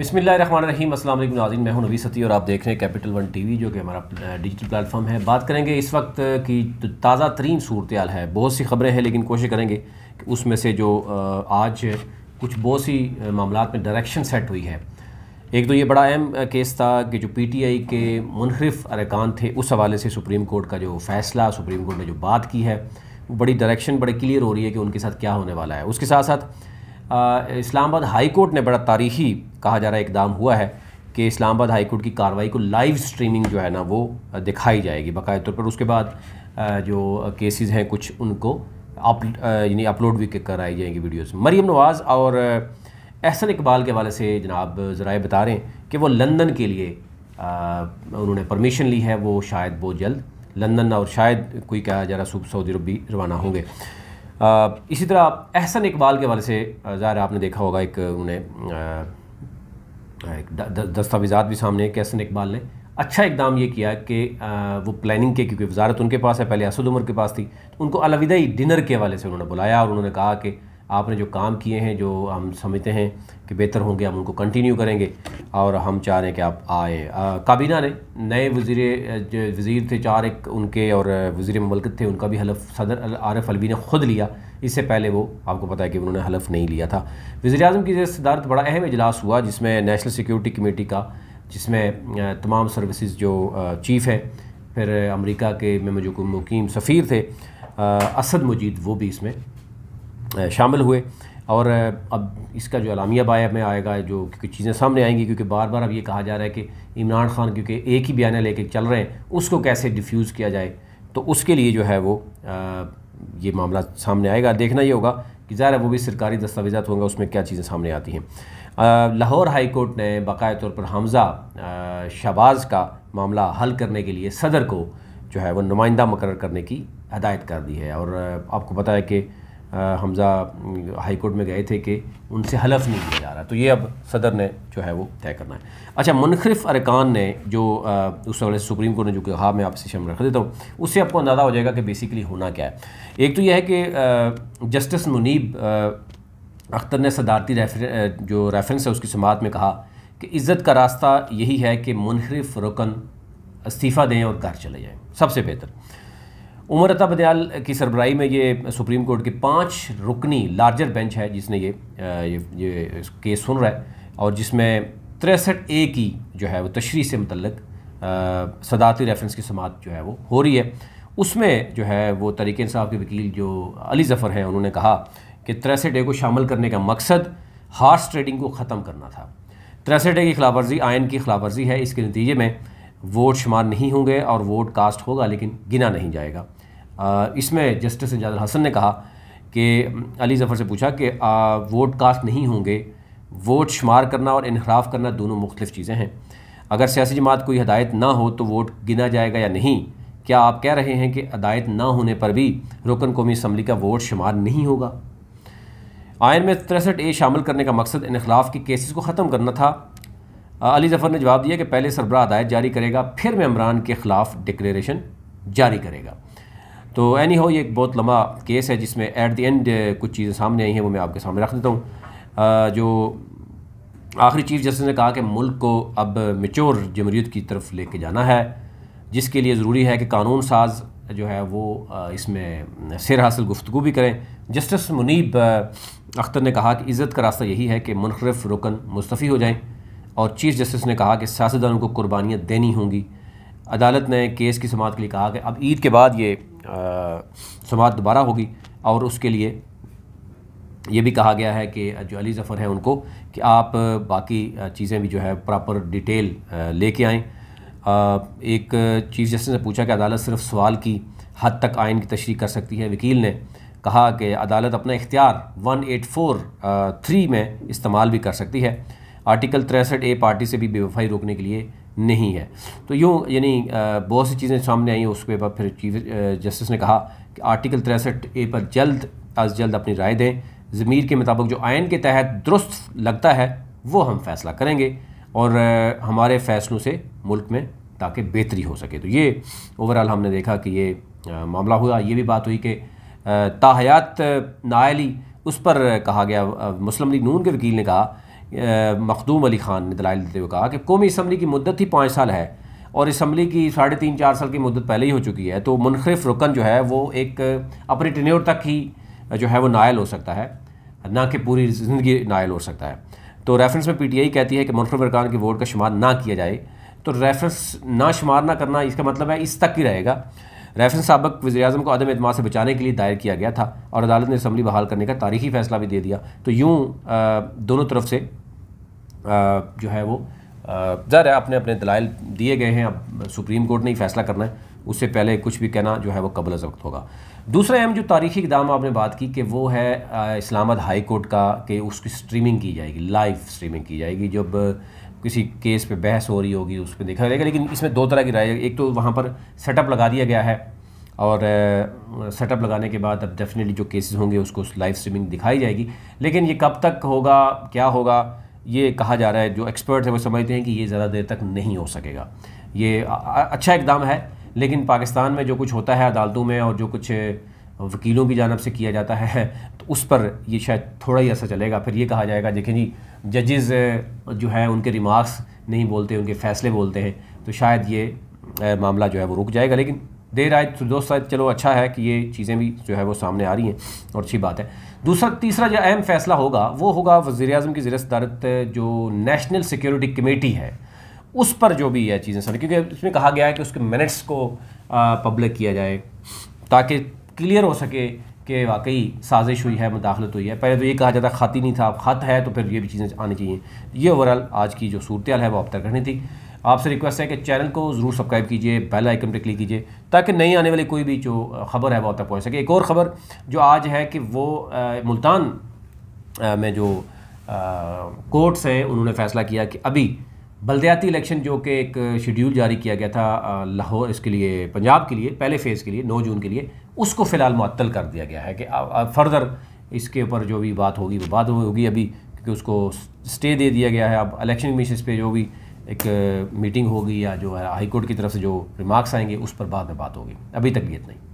बिसमीम असल नाजिन मैं हूं नवी सती और आप देख रहे हैं कैपिटल वन टीवी जो कि हमारा डिजिटल प्लेटफॉर्म है बात करेंगे इस वक्त की तो ताज़ा तरीन सूरत है बहुत सी खबरें हैं लेकिन कोशिश करेंगे कि उसमें से जो आज कुछ बहुत सी मामला में डायरेक्शन सेट हुई है एक तो ये बड़ा अहम केस था कि जो पी टी आई के मुनहरफ अरकान थे उस हवाले से सुप्रीम कोर्ट का जो फ़ैसला सुप्रीम कोर्ट ने जो बात की है बड़ी डायरेक्शन बड़ी क्लियर हो रही है कि उनके साथ क्या होने वाला है उसके साथ साथ इस्लामाबाद हाई कोर्ट ने बड़ा तारीखी कहा जा रहा है इकदाम हुआ है कि इस्लामाबाद हाईकोर्ट की कार्रवाई को लाइव स्ट्रीमिंग जो है ना वो दिखाई जाएगी बकाया तौर पर उसके बाद जो केसेस हैं कुछ उनको अप यानी अपलोड भी कराई जाएंगी वीडियोस मरीम नवाज़ और एहसन इकबाल के हवाले से जनाब ज़रा बता रहे हैं कि वो लंदन के लिए आ, उन्होंने परमिशन ली है वो शायद बहुत जल्द लंदन और शायद कोई कहा जा रहा सूब सऊदी अरब भी रवाना होंगे इसी तरह एहसन इकबाल के हवाले से ज़ाहिर आपने देखा होगा एक उन्हें हाँ, दस्तावेजात भी सामने हैं कैसन इकबाल ने अच्छा इकदाम ये किया कि वो प्लानिंग के क्योंकि वजारत उनके पास है पहले असद उमर के पास थी तो उनको ही डिनर के हवाले से उन्होंने बुलाया और उन्होंने कहा कि आपने जो काम किए हैं जो हम समझते हैं कि बेहतर होंगे हम उनको कंटिन्यू करेंगे और हम चाह रहे हैं कि आप आए काबीना ने नए वजीर वज़ीर थे चार एक उनके और वजीर ममलकत थे उनका भी हलफ सदर आरफ अलवी ने ख़ुद लिया इससे पहले वो आपको पता है कि उन्होंने हलफ नहीं लिया था वजी अजम की सदारत बड़ा अहम इजलास हुआ जिसमें नेशनल सिक्योरिटी कमेटी का जिसमें तमाम सर्विसज़ जो चीफ़ हैं फिर अमरीका के में जो मुकीम सफ़ीर थे असद मजीद वो भी इसमें शामिल हुए और अब इसका जो अलामिया बाया में आएगा जो क्योंकि चीज़ें सामने आएंगी क्योंकि बार बार अब ये कहा जा रहा है कि इमरान खान क्योंकि एक ही बयान लेके चल रहे हैं उसको कैसे डिफ्यूज़ किया जाए तो उसके लिए जो है वो आ, ये मामला सामने आएगा देखना ये होगा कि ज़ाहिर है वो भी सरकारी दस्तावेजा होंगे उसमें क्या चीज़ें सामने आती हैं लाहौर हाई कोर्ट ने बकाया तौर पर हमज़ा शहबाज का मामला हल करने के लिए सदर को जो है वो नुमाइंदा मुकर करने की हदायत कर दी है और आपको पता है कि हमज़ा हाईकोर्ट में गए थे कि उनसे हलफ नहीं लिया जा रहा तो ये अब सदर ने जो है वो तय करना है अच्छा मुनखरफ अरकान ने जो उस वाले सुप्रीम कोर्ट ने जो कहा मैं आपसे शम रख देता हूँ उससे आपको अंदाज़ा हो जाएगा कि बेसिकली होना क्या है एक तो यह है कि जस्टिस मुनीब अख्तर ने सदारती रेफर जो रेफरेंस है उसकी समात में कहा कि इज़्ज़त का रास्ता यही है कि मुनहरफ रुकन इस्तीफ़ा दें और घर चले जाएँ सबसे बेहतर उमर अता बदयाल की सरबराही में ये सुप्रीम कोर्ट की पाँच रुकनी लार्जर बेंच है जिसने ये ये, ये केस सुन रहा है और जिसमें तिरसठ ए की जो है वो तशरी से मतलब सदाती रेफरेंस की समात जो है वो हो रही है उसमें जो है वो तरीके साहब के वकील जो अली ज़फ़र हैं उन्होंने कहा कि तिरसठ ए को शामिल करने का मकसद हार्स ट्रेडिंग को ख़त्म करना था तिरसठ ए की खिलाफ वर्जी आयन की खिलाफ वर्जी है इसके नतीजे में वोट शुमार नहीं होंगे और वोट कास्ट होगा लेकिन गिना नहीं जाएगा इसमें जस्टिस एजाज हसन ने कहा कि अली जफ़र से पूछा कि वोट कास्ट नहीं होंगे वोट शुमार करना और इनहराफ करना दोनों मुख्तफ चीज़ें हैं अगर सियासी जमात कोई हदायत ना हो तो वोट गिना जाएगा या नहीं क्या आप कह रहे हैं कि हदायत ना होने पर भी रोकन कौमी इसम्बली का वोट शुमार नहीं होगा आयन में तिरसठ ए शामिल करने का मकसद इनखलाफ के केसेस को ख़त्म करना था अली जफ़र ने जवाब दिया कि पहले सरबराह हदायत जारी करेगा फिर मेम्बरान के ख़िलाफ़ डिक्लेरेशन जारी करेगा तो एनी हो ये एक बहुत लंबा केस है जिसमें एट द एंड कुछ चीज़ें सामने आई हैं वो मैं आपके सामने रख देता हूँ uh, जो आखिरी चीफ जस्टिस ने कहा कि मुल्क को अब मेच्योर जमहूरीत की तरफ लेके जाना है जिसके लिए ज़रूरी है कि कानून साज जो है वो uh, इसमें uh, सिर हासिल गुफ्तु भी करें जस्टिस मुनीब अख्तर ने कहा कि इज़्ज़त का रास्ता यही है कि मुनरफ रुकन मुस्तफ़ी हो जाएं और चीफ जस्टिस ने कहा कि सियासतदानों को कुर्बानियाँ देनी होंगी अदालत ने केस की समात के लिए कहा कि अब ईद के बाद ये समात दोबारा होगी और उसके लिए ये भी कहा गया है कि जो अली ज़फ़र हैं उनको कि आप बाकी चीज़ें भी जो है प्रॉपर डिटेल लेके आएँ एक चीफ जस्टिस ने पूछा कि अदालत सिर्फ सवाल की हद तक आयन की तशरी कर सकती है वकील ने कहा कि अदालत अपना इख्तियार वन एट फोर थ्री में इस्तेमाल भी कर सकती है आर्टिकल तिरसठ ए पार्टी से भी बेवफाई रोकने के लिए नहीं है तो यूँ यानी बहुत सी चीज़ें सामने आई उसके बाद फिर चीफ जस्टिस ने कहा कि आर्टिकल तिरसठ ए पर जल्द अज जल्द अपनी राय दें ज़मीर के मुताबिक जो आयन के तहत दुरुस्त लगता है वो हम फैसला करेंगे और हमारे फैसलों से मुल्क में ताकि बेहतरी हो सके तो ये ओवरऑल हमने देखा कि ये मामला हुआ ये भी बात हुई कि ताहयात नायली उस पर कहा गया मुस्लिम लीग नून के वकील ने कहा मखदूम अली ख़ान ने दलाल देते हुए कहा कि कौमी इसम्बली की मदत ही पाँच साल है और इसम्बली की साढ़े तीन चार साल की मदत पहले ही हो चुकी है तो मुनखरफ रुकन जो है वो एक अपने टनोर तक ही जो है वो नायल हो सकता है ना कि पूरी ज़िंदगी नायल हो सकता है तो रेफरेंस में पीटीआई कहती है कि मुनखरफ रुकान की वोट का शुमार ना किया जाए तो रेफरेंस ना शुमार ना करना इसका मतलब है इस तक ही रहेगा रेफरेंस सबक वजी अजम को अदम अतम से बचाने के लिए दायर किया गया था और अदालत ने इसम्बली बहाल करने का तारीखी फैसला भी दे दिया तो यूँ दोनों तरफ से जो है वो ज़र है अपने अपने दलाइल दिए गए हैं अब सुप्रीम कोर्ट ने ही फैसला करना है उससे पहले कुछ भी कहना जो है वो कबल अज वक्त होगा दूसरा अहम जो तारीखी इकदाम आपने बात की कि वो है इस्लामाबाद हाई कोर्ट का कि उसकी स्ट्रीमिंग की जाएगी लाइव स्ट्रीमिंग की जाएगी जब किसी केस पे बहस हो रही होगी उस पर देखा जाएगा लेकिन इसमें दो तरह की राय एक तो वहाँ पर सेटअप लगा दिया गया है और सेटअप लगाने के बाद अब डेफिनेटली जो केसेस होंगे उसको लाइव स्ट्रीमिंग दिखाई जाएगी लेकिन ये कब तक होगा क्या होगा ये कहा जा रहा है जो एक्सपर्ट्स हैं वो समझते हैं कि ये ज़्यादा देर तक नहीं हो सकेगा ये अच्छा इकदाम है लेकिन पाकिस्तान में जो कुछ होता है अदालतों में और जो कुछ वकीलों की जानब से किया जाता है तो उस पर ये शायद थोड़ा ही असर चलेगा फिर ये कहा जाएगा देखें जी जजेज़ जो है उनके रिमार्क्स नहीं बोलते उनके फ़ैसले बोलते हैं तो शायद ये मामला जो है वो रुक जाएगा लेकिन देर आए तो दोस्त आए चलो अच्छा है कि ये चीज़ें भी जो है वो सामने आ रही हैं और अच्छी बात है दूसरा तीसरा जो अहम फैसला होगा वो होगा वज़ी अजम की ज़र जो नेशनल सिक्योरिटी कमेटी है उस पर जो भी है चीज़ें सर क्योंकि इसमें कहा गया है कि उसके मिनट्स को पब्लिक किया जाए ताकि क्लियर हो सके कि वाकई साजिश हुई है मुदाखलत हुई है पहले तो ये कहा जाता ख़त ही नहीं था अब ख़त है तो फिर ये भी चीज़ें आनी चाहिए ये ओवरऑल आज की जो सूरत है वो अब तक रहनी थी आपसे रिक्वेस्ट है कि चैनल को ज़रूर सब्सक्राइब कीजिए बेल आइकन पर क्लिक कीजिए ताकि नई आने वाली कोई भी जो खबर है वह तक पहुँच सके एक और ख़बर जो आज है कि वो मुल्तान में जो कोर्ट्स हैं उन्होंने फ़ैसला किया कि अभी बलदयाती इलेक्शन जो कि एक शेड्यूल जारी किया गया था लाहौर इसके लिए पंजाब के लिए पहले फेज़ के लिए नौ जून के लिए उसको फ़िलहाल मअतल कर दिया गया है कि फर्दर इसके ऊपर जो भी बात होगी वो बात होगी अभी क्योंकि उसको स्टे दे दिया गया है अब इलेक्शन कमीशन पे पर जो भी एक मीटिंग होगी या जो है हाईकोर्ट की तरफ से जो रिमार्क्स आएंगे उस पर बाद में बात होगी अभी तक भी इतना ही